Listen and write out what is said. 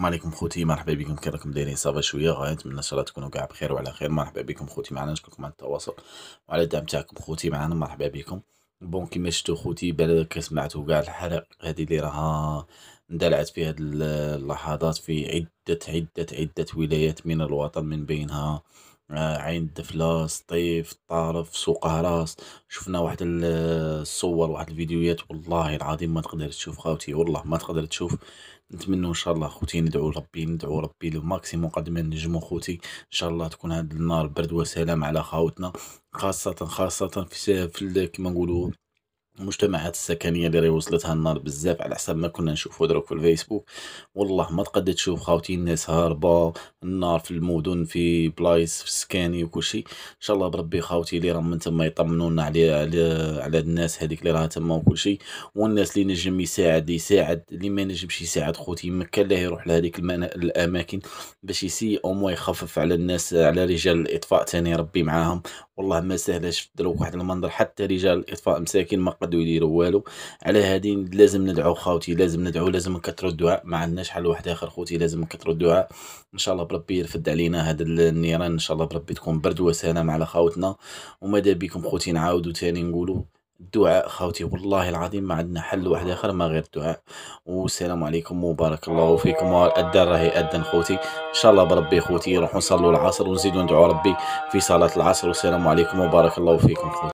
السلام عليكم خوتي مرحبا بكم كي راكم دايرين صافا شويه غاية نتمنى ان شاء الله تكونوا كاع بخير وعلى خير مرحبا بكم خوتي معنا نشكركم على التواصل وعلى الدعم تاعكم خوتي معنا مرحبا بكم بون كيما شفتوا خوتي بالك سمعتوا كاع الحرق هذه اللي راها اندلعت في هذه اللحظات في عدة عدة عدة ولايات من الوطن من بينها عين دفلاس طيف طارف سوق هراس شفنا واحد الصور آه، واحد الفيديوهات والله العظيم ما تقدر تشوف خاوتي والله ما تقدر تشوف نتمنى ان شاء الله خوتي ندعو لربي ندعو ربي للماكسيموم قد ما نجمو خوتي ان شاء الله تكون هاد النار برد وسلام على خاوتنا خاصة خاصة في, في كيما نقولوا المجتمعات السكنيه اللي راهي وصلتها النار بزاف على حسب ما كنا نشوفو دروك في الفيسبوك والله ما تقد تشوف خاوتي الناس هاربه النار في المدن في بلايص في السكاني شيء ان شاء الله بربي خاوتي اللي راهم من تما يطمنونا على على على الناس هذيك اللي راها تما وكل شيء والناس اللي نجم يساعد يساعد اللي ما نجمش يساعد خوتي ما كان لا يروح لهذيك الاماكن باش يسي او مو يخفف على الناس على رجال الاطفاء تاني ربي معاهم والله ما سهلاش دروك واحد المنظر حتى رجال الاطفاء مساكين ما قد غادو يديروا والو على هادي لازم ندعو خاوتي لازم ندعو لازم نكثروا الدعاء ما عندناش حل واحد اخر خوتي لازم نكثروا الدعاء ان شاء الله بربي يرفد علينا هاد النيران ان شاء الله بربي تكون برد وسلام على خاوتنا وماذا بكم خوتي نعاودوا تاني نقولوا الدعاء خاوتي والله العظيم ما عندنا حل واحد اخر ما غير الدعاء والسلام عليكم وبارك الله فيكم الاذان راهي اذن خوتي ان شاء الله بربي خوتي نروحوا نصلوا العصر ونزيدوا ندعوا ربي في صلاه العصر والسلام عليكم وبارك الله فيكم خوتي